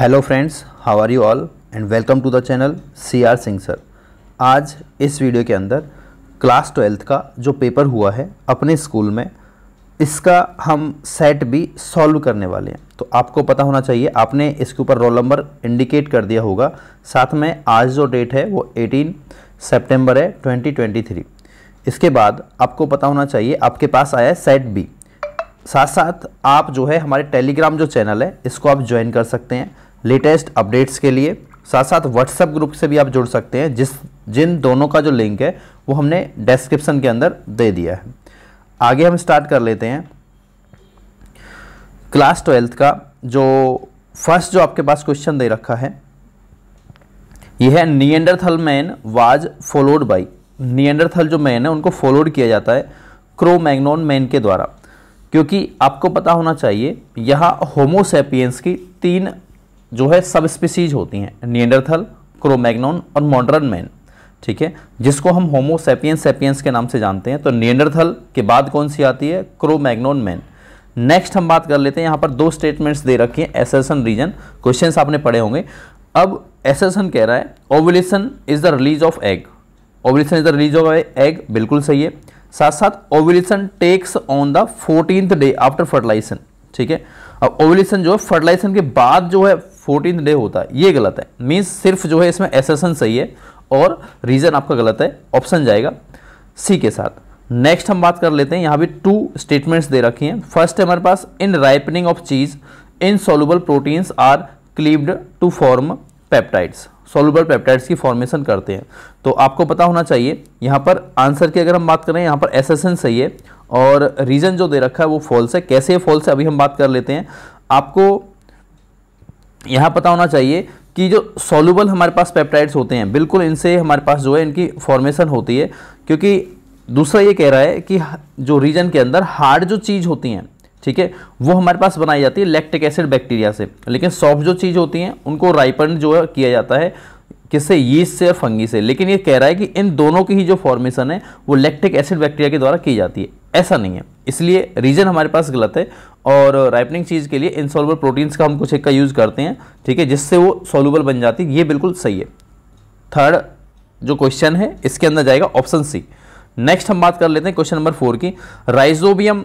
hello friends how are you all and welcome to the channel C R Singh sir आज इस video के अंदर class twelfth का जो पेपर हुआ है अपने स्कूल में इसका हम सेट भी सॉल्व करने वाले हैं तो आपको पता होना चाहिए आपने इसके ऊपर रोल नंबर इंडिकेट कर दिया होगा साथ में आज जो डेट है वो 18 सितंबर है 2023 इसके बाद आपको पता होना चाहिए आपके पास आया है सेट बी साथ साथ आप जो है हमारे टेलीग्राम जो चैनल है इसको आप ज्वाइन कर सकते हैं लेटेस्ट अपडेट्स के लिए साथ साथ व्हाट्सएप ग्रुप से भी आप जुड़ सकते हैं जिस जिन दोनों का जो लिंक है वो हमने डिस्क्रिप्शन के अंदर दे दिया है आगे हम स्टार्ट कर लेते हैं क्लास ट्वेल्थ का जो फर्स्ट जो आपके पास क्वेश्चन दे रखा है यह है Neanderthal man was followed by Neanderthal जो मैन है उनको फॉलोड किया जाता है क्रो मैग्नोन मैन के द्वारा क्योंकि आपको पता होना चाहिए यहाँ होमोसेपियंस की तीन जो है सब स्पीसीज होती हैं नियंडरथल क्रोमैग्नोन और मॉडर्न मैन ठीक है जिसको हम होमोसेपियंस सेपियंस के नाम से जानते हैं तो नियंडरथल के बाद कौन सी आती है क्रोमैग्नोन मैन नेक्स्ट हम बात कर लेते हैं यहाँ पर दो स्टेटमेंट्स दे रखी हैं एसेसन रीजन क्वेश्चन आपने पढ़े होंगे अब एसेसन कह रहा है ovulation is the release of egg ovulation is the release of egg बिल्कुल सही है साथ साथ ovulation takes on the fourteen day after fertilisation ठीक है अब ओवलेशन जो है फर्टिलाइजेशन के बाद जो है फोर्टीन डे होता है ये गलत है मीन्स सिर्फ जो है इसमें एसेसन सही है और रीज़न आपका गलत है ऑप्शन जाएगा सी के साथ नेक्स्ट हम बात कर लेते हैं यहाँ भी टू स्टेटमेंट्स दे रखी हैं फर्स्ट है हमारे पास in ripening of cheese insoluble proteins are cleaved to form peptides soluble peptides की फॉर्मेशन करते हैं तो आपको पता होना चाहिए यहाँ पर आंसर की अगर हम बात करें यहाँ पर एसेसन सही है और रीज़न जो दे रखा है वो फॉल्स है कैसे फॉल्स है अभी हम बात कर लेते हैं आपको यहाँ पता होना चाहिए कि जो सोलूबल हमारे पास पेप्टाइड्स होते हैं बिल्कुल इनसे हमारे पास जो है इनकी फॉर्मेशन होती है क्योंकि दूसरा ये कह रहा है कि जो रीजन के अंदर हार्ड जो चीज़ होती हैं ठीक है वो हमारे पास बनाई जाती है लैक्टिक एसिड बैक्टीरिया से लेकिन सॉफ्ट जो चीज़ होती हैं उनको राइपन जो है किया जाता है किससे यीस्ट से और फंगी से लेकिन ये कह रहा है कि इन दोनों की ही जो फॉर्मेशन है वो लैक्टिक एसिड बैक्टीरिया के द्वारा की जाती है ऐसा नहीं है इसलिए रीजन हमारे पास गलत है और राइपनिंग चीज़ के लिए इनसॉल्बल प्रोटीन्स का हम कुछ एक का यूज़ करते हैं ठीक है जिससे वो सॉल्यूबल बन जाती है ये बिल्कुल सही है थर्ड जो क्वेश्चन है इसके अंदर जाएगा ऑप्शन सी नेक्स्ट हम बात कर लेते हैं क्वेश्चन नंबर फोर की rhizobium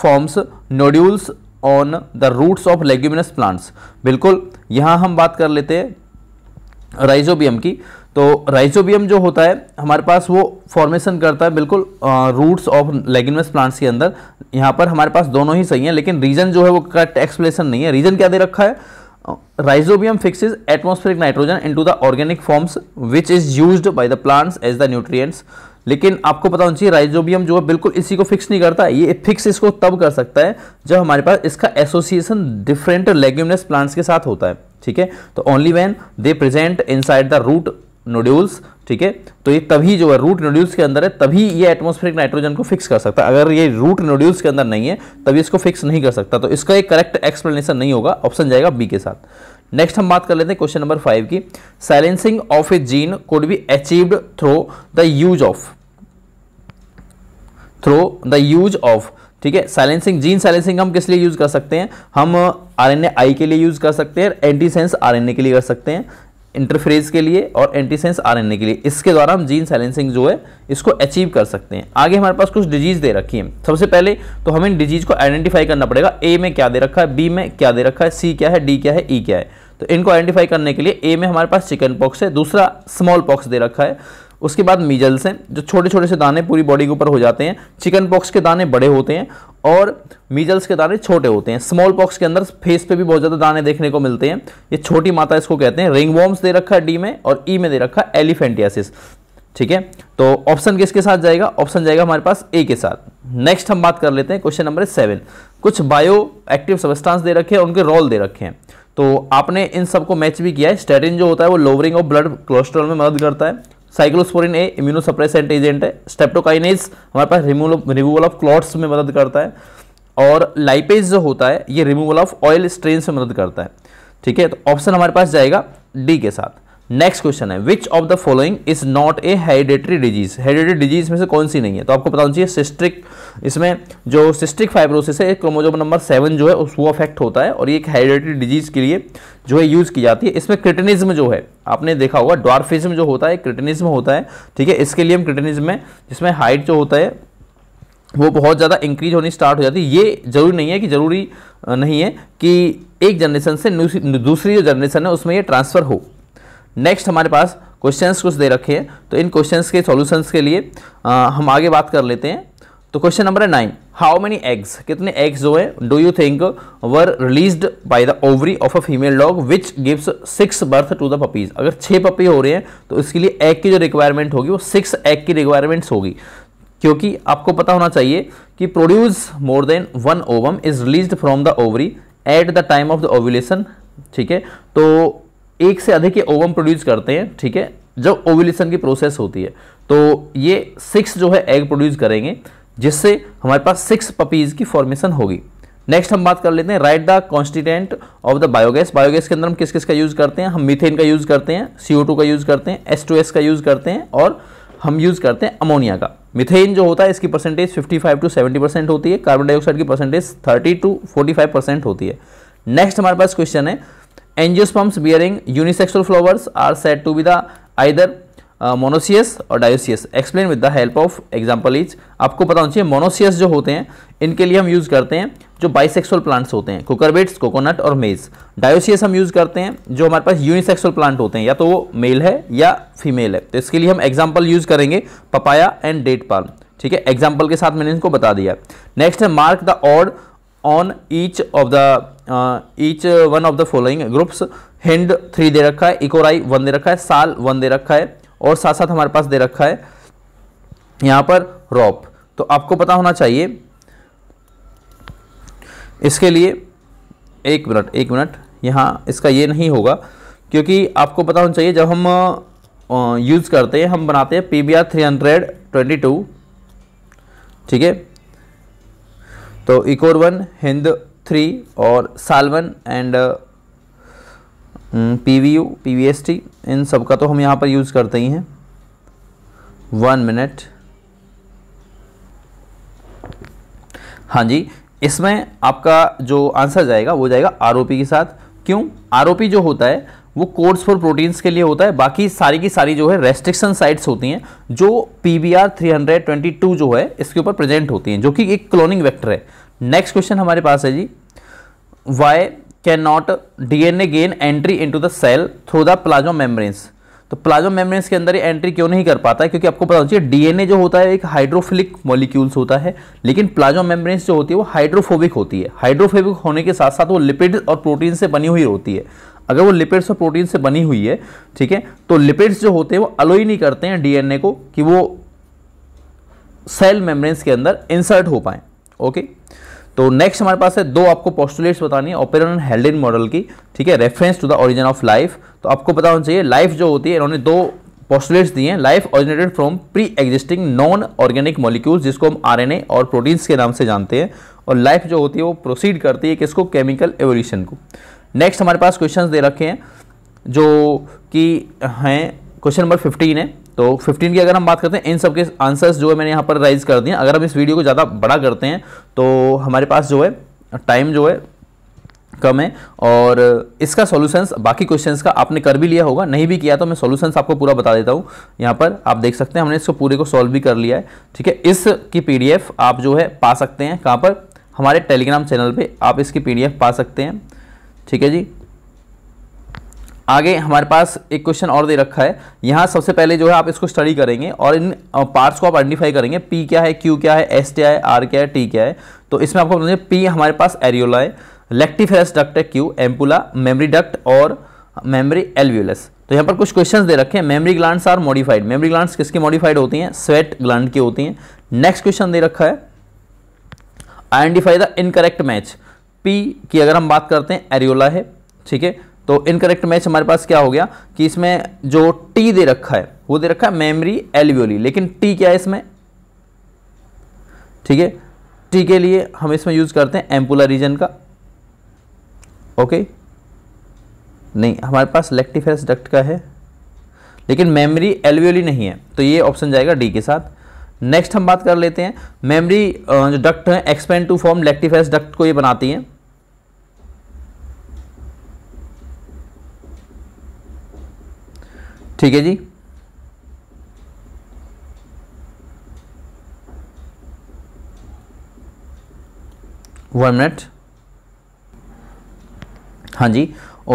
forms nodules on the roots of leguminous plants बिल्कुल यहाँ हम बात कर लेते हैं राइजोबियम की तो राइजोबियम जो होता है हमारे पास वो फॉर्मेशन करता है बिल्कुल रूट्स ऑफ लेगिनस प्लांट्स के अंदर यहाँ पर हमारे पास दोनों ही सही हैं लेकिन रीजन जो है वो करेक्ट एक्सप्लेनेशन नहीं है रीजन क्या दे रखा है rhizobium fixes atmospheric nitrogen into the organic forms which is use by the plants as the nutrients लेकिन आपको पता होना चाहिए राइजोबियम जो है बिल्कुल इसी को फिक्स नहीं करता ये फिक्स इसको तब कर सकता है जब हमारे पास इसका एसोसिएशन डिफरेंट लेग्यूमिनस प्लांट्स के साथ होता है ठीक है तो only when they present inside the root nodules ठीक है तो ये तभी जो है रूट नोड्यूल्स के अंदर है तभी ये एटमोस्फेरिक नाइट्रोजन को फिक्स कर सकता है अगर ये रूट नोड्यूल्स के अंदर नहीं है तभी इसको फिक्स नहीं कर सकता तो इसका एक करेक्ट एक्सप्लेनेशन नहीं होगा ऑप्शन जाएगा बी के साथ नेक्स्ट हम बात कर लेते हैं क्वेश्चन नंबर फाइव की silencing of a gene could be achieved through the use of through the use of ठीक है साइलेंसिंग जीन साइलेंसिंग हम किस लिए यूज कर सकते हैं हम आरएनए आई के लिए यूज कर सकते हैं एंटीसेंस आरएनए के लिए कर सकते हैं इंटरफ्रेज के लिए और एंटीसेंस आरएनए के लिए इसके द्वारा हम जीन साइलेंसिंग जो है इसको अचीव कर सकते हैं आगे हमारे पास कुछ डिजीज़ दे रखी है सबसे पहले तो हमें डिजीज़ को आइडेंटिफाई करना पड़ेगा ए में क्या दे रखा है बी में क्या दे रखा है सी क्या है डी क्या है ई e क्या है तो इनको आइडेंटिफाई करने के लिए ए में हमारे पास चिकन पॉक्स है दूसरा स्मॉल पॉक्स दे रखा है उसके बाद मीजल्स हैं जो छोटे छोटे से दाने पूरी बॉडी के ऊपर हो जाते हैं चिकन पॉक्स के दाने बड़े होते हैं और मीजल्स के दाने छोटे होते हैं स्मॉल पॉक्स के अंदर फेस पे भी बहुत ज़्यादा दाने देखने को मिलते हैं ये छोटी माता इसको कहते हैं रिंग वॉर्म्स दे रखा है डी में और ई e में दे रखा है एलिफेंटियासिस ठीक है तो ऑप्शन किसके साथ जाएगा ऑप्शन जाएगा हमारे पास ए के साथ नेक्स्ट हम बात कर लेते हैं क्वेश्चन नंबर सेवन कुछ बायो एक्टिव सबस्टांस दे रखे हैं उनके रोल दे रखे हैं तो आपने इन सबको मैच भी किया है स्टेटिन जो होता है वो लोवरिंग ऑफ ब्लड कोलेस्ट्रॉल में मदद करता है cyclosporin A immunosuppressant agent है स्टेप्टोकाइनेज हमारे पास रिमूवल ऑफ क्लॉट्स में मदद करता है और लाइपेज जो होता है ये रिमूवल ऑफ ऑयल स्ट्रेन में मदद करता है ठीक है तो ऑप्शन हमारे पास जाएगा डी के साथ नेक्स्ट क्वेश्चन है which of the following is not a hereditary disease hereditary disease में से कौन सी नहीं है तो आपको पता होना चाहिए सिस्ट्रिक इसमें जो सिस्ट्रिक फाइब्रोसिस है क्रोमोजोम नंबर सेवन जो है उसको अफेक्ट होता है और ये एक हेरिडेटरी डिजीज के लिए जो है यूज़ की जाती है इसमें क्रिटनिज्म जो है आपने देखा होगा डॉर्फिज्म जो होता है क्रिटनिज्म होता है ठीक है इसके लिए हम क्रिटनिज्म में जिसमें हाइट जो होता है वो बहुत ज़्यादा इंक्रीज होनी स्टार्ट हो जाती है ये जरूरी नहीं है कि ज़रूरी नहीं है कि एक जनरेशन से दूसरी जो जनरेशन है उसमें ये ट्रांसफ़र हो नेक्स्ट हमारे पास क्वेश्चंस कुछ दे रखे हैं तो इन क्वेश्चंस के सॉल्यूशंस के लिए आ, हम आगे बात कर लेते हैं तो क्वेश्चन नंबर है नाइन हाउ मेनी एग्स कितने एग्स जो है do you think were released by the ovary of a female dog which gives six birth to the puppies अगर छः पपी हो रहे हैं तो इसके लिए एग की जो रिक्वायरमेंट होगी वो सिक्स एग की रिक्वायरमेंट्स होगी क्योंकि आपको पता होना चाहिए कि produce more than one ovum is release from the ovary at the time of the ovulation ठीक है तो एक से अधिक ये ओवम प्रोड्यूस करते हैं ठीक है जब ओवुलेशन की प्रोसेस होती है तो ये सिक्स जो है एग प्रोड्यूस करेंगे जिससे हमारे पास सिक्स पपीज़ की फॉर्मेशन होगी नेक्स्ट हम बात कर लेते हैं right the constituent of the biogas biogas के अंदर हम किस किस का यूज़ करते हैं हम मीथेन का यूज़ करते हैं सीओ का यूज़ करते हैं एस का यूज़ करते हैं और हम यूज़ करते हैं अमोनिया का मिथेन जो होता है इसकी परसेंटेज 55 टू 70 परसेंट होती है कार्बन डाइऑक्साइड की परसेंटेज 30 टू 45 परसेंट होती है नेक्स्ट हमारे पास क्वेश्चन है angiosperms bearing unisexual flowers are said to be the either monoecious और dioecious explain with the help of example is आपको पता होना चाहिए मोनोसियस जो होते हैं इनके लिए हम यूज़ करते हैं जो बाइसेक्सुअल प्लांट्स होते हैं कुकरबेट्स कोकोनट और मेज डायोसियस हम यूज़ करते हैं जो हमारे पास यूनिसेक्सुअल प्लांट होते हैं या तो वो मेल है या फीमेल है तो इसके लिए हम एग्जाम्पल यूज़ करेंगे पपाया एंड डेट पाल ठीक है एग्जाम्पल के साथ मैंने इनको बता दिया नेक्स्ट है mark the odd one each of the each one of the following groups Hind three दे रखा है इकोराई वन दे रखा है साल वन दे रखा है और साथ साथ हमारे पास दे रखा है यहाँ पर रॉप तो आपको पता होना चाहिए इसके लिए एक मिनट एक मिनट यहाँ इसका ये नहीं होगा क्योंकि आपको पता होना चाहिए जब हम यूज़ करते हैं हम बनाते हैं P B R three hundred twenty two ठीक है तो वन हिंद थ्री और SalI and P V U P V S T इन तो हम यहाँ पर यूज़ करते ही हैं वन मिनट हाँ जी इसमें आपका जो आंसर जाएगा वो जाएगा आरोपी के साथ क्यों आरोपी जो होता है वो कोड्स फॉर प्रोटीन्स के लिए होता है बाकी सारी की सारी जो है रेस्ट्रिक्शन साइट्स होती हैं जो P B R three hundred twenty two जो है इसके ऊपर प्रेजेंट होती हैं जो कि एक क्लोनिंग वेक्टर है नेक्स्ट क्वेश्चन हमारे पास है जी why can not D N A gain entry into the cell through the plasma membranes तो प्लाजो मेम्ब्रेन्स के अंदर एंट्री क्यों नहीं कर पाता है क्योंकि आपको पता होना चाहिए डीएनए जो होता है एक हाइड्रोफिलिक मॉलिक्यूल्स होता है लेकिन प्लाजो मेम्ब्रेन्स जो होती है वो हाइड्रोफोबिक होती है हाइड्रोफोबिक होने के साथ साथ वो लिपिड और प्रोटीन से बनी हुई होती है अगर वो लिपिड्स और प्रोटीन से बनी हुई है ठीक है तो लिपिड्स जो होते हैं वो अलो ही नहीं करते हैं डीएनए को कि वो सेल मेम्ब्रेन्स के अंदर इंसर्ट हो पाए ओके तो नेक्स्ट हमारे पास है दो आपको पॉस्टुलेट्स बतानी है ओपेरन हेल्डिन मॉडल की ठीक है reference to the origin of life तो आपको पता होना चाहिए लाइफ जो होती है इन्होंने दो पॉस्टुलेट्स दिए हैं life originated from pre existing non organic molecules जिसको हम आरएनए और प्रोटीन्स के नाम से जानते हैं और लाइफ जो होती है वो प्रोसीड करती है किसको केमिकल एवोल्यूशन को नेक्स्ट हमारे पास क्वेश्चन दे रखे हैं जो कि हैं क्वेश्चन नंबर फिफ्टीन है तो 15 की अगर हम बात करते हैं इन सब के आंसर्स जो है मैंने यहाँ पर राइज कर दिए अगर हम इस वीडियो को ज़्यादा बड़ा करते हैं तो हमारे पास जो है टाइम जो है कम है और इसका सॉल्यूशंस बाकी क्वेश्चंस का आपने कर भी लिया होगा नहीं भी किया तो मैं सॉल्यूशंस आपको पूरा बता देता हूँ यहाँ पर आप देख सकते हैं हमने इसको पूरे को सॉल्व भी कर लिया है ठीक है इसकी पीडीएफ आप जो है पा सकते हैं कहाँ पर हमारे टेलीग्राम चैनल पर आप इसकी पी पा सकते हैं ठीक है जी आगे हमारे पास एक क्वेश्चन और दे रखा है यहाँ सबसे पहले जो है आप इसको स्टडी करेंगे और इन पार्ट्स को आप आइडेंटिफाई करेंगे पी क्या है क्यू क्या है एस क्या है आर क्या है टी क्या है तो इसमें आपको बताइए पी हमारे पास एरियोला है लेक्टिफेरस डक्ट है क्यू एम्पुला मेमरी डक्ट और मेमरी एलव्यूलस तो यहाँ पर कुछ क्वेश्चंस दे रखे हैं mammary glands are modified mammary glands किसकी मॉडिफाइड होती हैं स्वेट ग्लैंड की होती हैं नेक्स्ट क्वेश्चन दे रखा है identify the incorrect match P की अगर हम बात करते हैं एरियोला है ठीक है तो इनकरेक्ट मैच हमारे पास क्या हो गया कि इसमें जो टी दे रखा है वो दे रखा है मेमरी एलवियोली लेकिन टी क्या है इसमें ठीक है टी के लिए हम इसमें यूज करते हैं एम्पुलर रीजन का ओके नहीं हमारे पास लेक्टिफेस डक्ट का है लेकिन मेमरी एलवियोली नहीं है तो ये ऑप्शन जाएगा डी के साथ नेक्स्ट हम बात कर लेते हैं मेमरी जो डक्ट है expand to form lactiferous duct को ये बनाती है ठीक है जी वन मिनट हाँ जी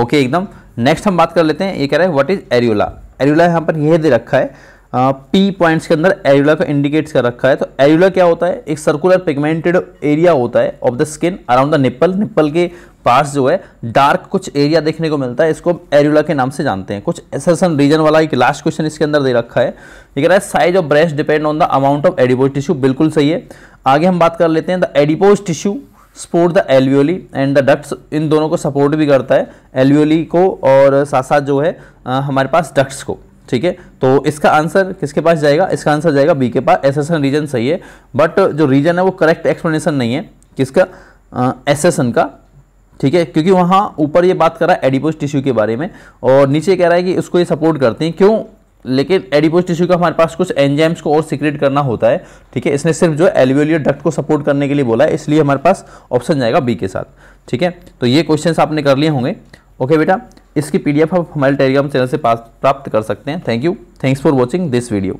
ओके एकदम नेक्स्ट हम बात कर लेते हैं ये कह रहा है व्हाट इज एरियोला एरियोला यहां पर यह दे रखा है पी पॉइंट्स के अंदर एरुला को इंडिकेट्स कर रखा है तो एरुला क्या होता है एक सर्कुलर पिगमेंटेड एरिया होता है of the skin around the nipple nipple के पास जो है डार्क कुछ एरिया देखने को मिलता है इसको हम एरुला के नाम से जानते हैं कुछ एसरसन रीजन वाला एक लास्ट क्वेश्चन इसके अंदर दे रखा है ये कह रहा है size of breast depend on the amount of adipose tissue बिल्कुल सही है आगे हम बात कर लेते हैं the adipose tissue support the alveoli and the ducts इन दोनों को सपोर्ट भी करता है एलवियोली को और साथ साथ जो है हमारे पास डक्ट्स को ठीक है तो इसका आंसर किसके पास जाएगा इसका आंसर जाएगा बी के पास एसेसन रीजन सही है बट जो रीजन है वो करेक्ट एक्सप्लेनेशन नहीं है किसका एसेसन का ठीक है क्योंकि वहाँ ऊपर ये बात कर रहा है एडिपोज टिश्यू के बारे में और नीचे कह रहा है कि उसको ये सपोर्ट करते हैं क्यों लेकिन एडिपोज टिश्यू का हमारे पास कुछ एंजाइम्स को और सीक्रेट करना होता है ठीक है इसने सिर्फ जो एलिवेलियर डक्ट को सपोर्ट करने के लिए बोला है इसलिए हमारे पास ऑप्शन जाएगा बी के साथ ठीक है तो ये क्वेश्चन आपने कर लिए होंगे ओके बेटा इसकी पीडीएफ आप हमारे टेलीग्राम चैनल से पास प्राप्त कर सकते हैं thank you thanks for watching this video